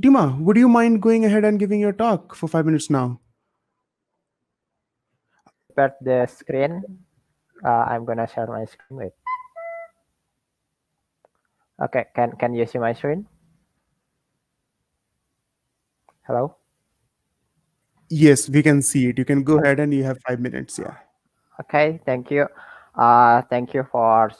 Dima, would you mind going ahead and giving your talk for five minutes now? But the screen, uh, I'm gonna share my screen with. Okay, can can you see my screen? Hello. Yes, we can see it. You can go ahead and you have five minutes. Yeah. Okay, thank you. Uh, thank you for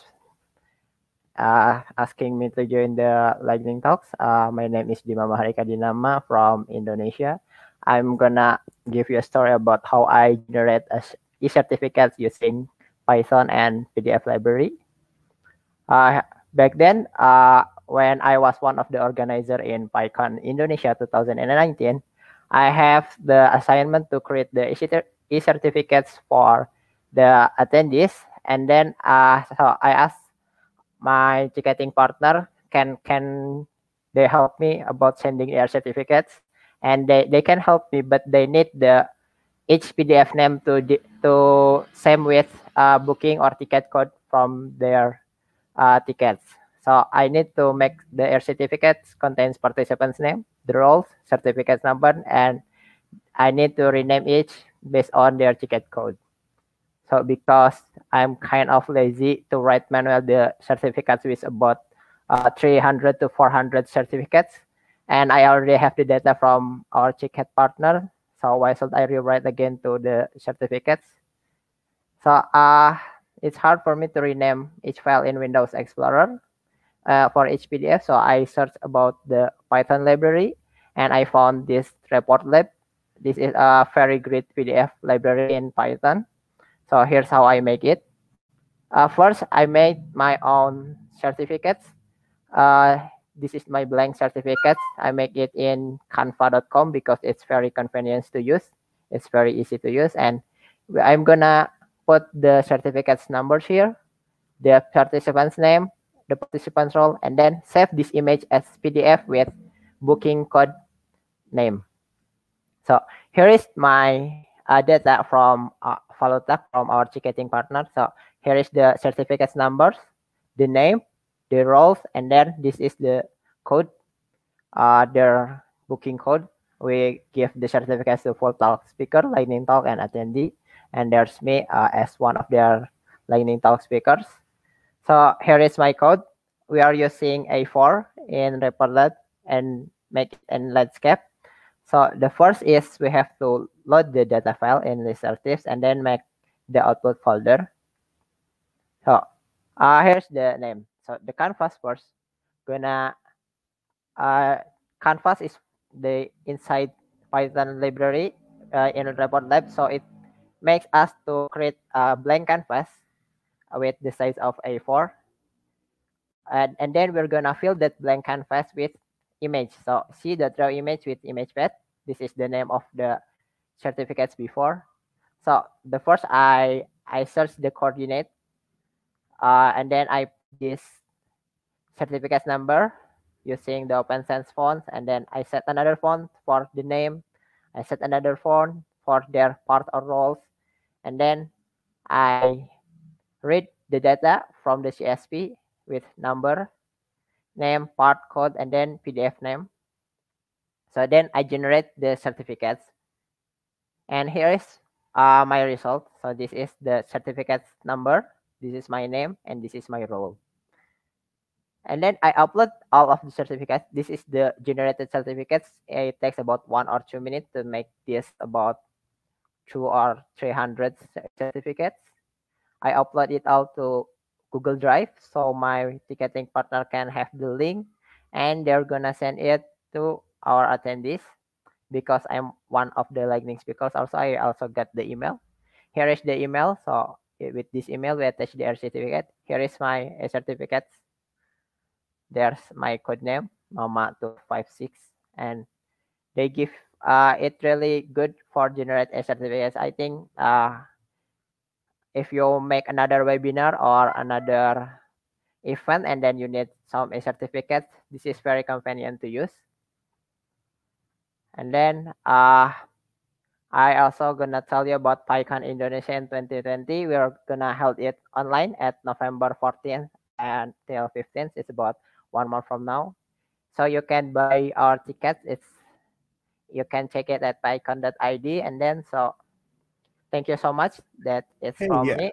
uh, asking me to join the lightning talks. Uh, my name is Dima Maharika Dinama from Indonesia. I'm gonna give you a story about how I generate a e-certificate using Python and PDF library. Uh, back then, uh, when I was one of the organizer in PyCon Indonesia 2019, I have the assignment to create the e-certificates for the attendees. And then uh, so I asked my ticketing partner can can they help me about sending air certificates and they, they can help me but they need the each pdf name to to same with uh, booking or ticket code from their uh, tickets so i need to make the air certificates contains participants name the roles certificate number and i need to rename each based on their ticket code so because I'm kind of lazy to write manual the certificates with about uh, 300 to 400 certificates. And I already have the data from our ticket partner. So why should I rewrite again to the certificates? So uh, it's hard for me to rename each file in Windows Explorer uh, for each PDF. So I searched about the Python library and I found this report lab. This is a very great PDF library in Python. So here's how I make it. Uh, first, I made my own certificates. Uh, this is my blank certificates. I make it in canva.com because it's very convenient to use. It's very easy to use. And I'm gonna put the certificates numbers here, the participant's name, the participant's role, and then save this image as PDF with booking code name. So here is my uh, data from uh, follow up from our ticketing partner. So here is the certificates numbers, the name, the roles, and then this is the code, uh, their booking code. We give the certificates to full talk speaker, lightning talk, and attendee. And there's me uh, as one of their lightning talk speakers. So here is my code. We are using A4 in Reportlet and make and landscape. So the first is we have to load the data file in Listertips and then make the output folder. So uh, here's the name. So the canvas first gonna uh, canvas is the inside Python library uh, in report lab. So it makes us to create a blank canvas with the size of A4. And, and then we're gonna fill that blank canvas with image. So see the draw image with image path. This is the name of the certificates before. So the first I I search the coordinate, uh, and then I this certificate number using the OpenSense font, and then I set another font for the name. I set another font for their part or roles, and then I read the data from the CSP with number name, part code, and then PDF name. So then I generate the certificates. And here is uh, my result. So this is the certificate number. This is my name and this is my role. And then I upload all of the certificates. This is the generated certificates. It takes about one or two minutes to make this about two or 300 certificates. I upload it all to Google Drive so my ticketing partner can have the link and they're gonna send it to our attendees because I'm one of the lightning speakers also I also got the email here is the email so with this email we attach the R certificate here is my uh, certificates. certificate there's my code name mama 256 and they give uh, it really good for generate uh, certificates I think uh, if you make another webinar or another event and then you need some certificate, this is very convenient to use. And then uh, I also gonna tell you about PyCon Indonesia in 2020. We are gonna hold it online at November 14th and till 15th. It's about one month from now. So you can buy our tickets. It's you can check it at PyCon.id and then so Thank you so much. That hey, from yeah. me.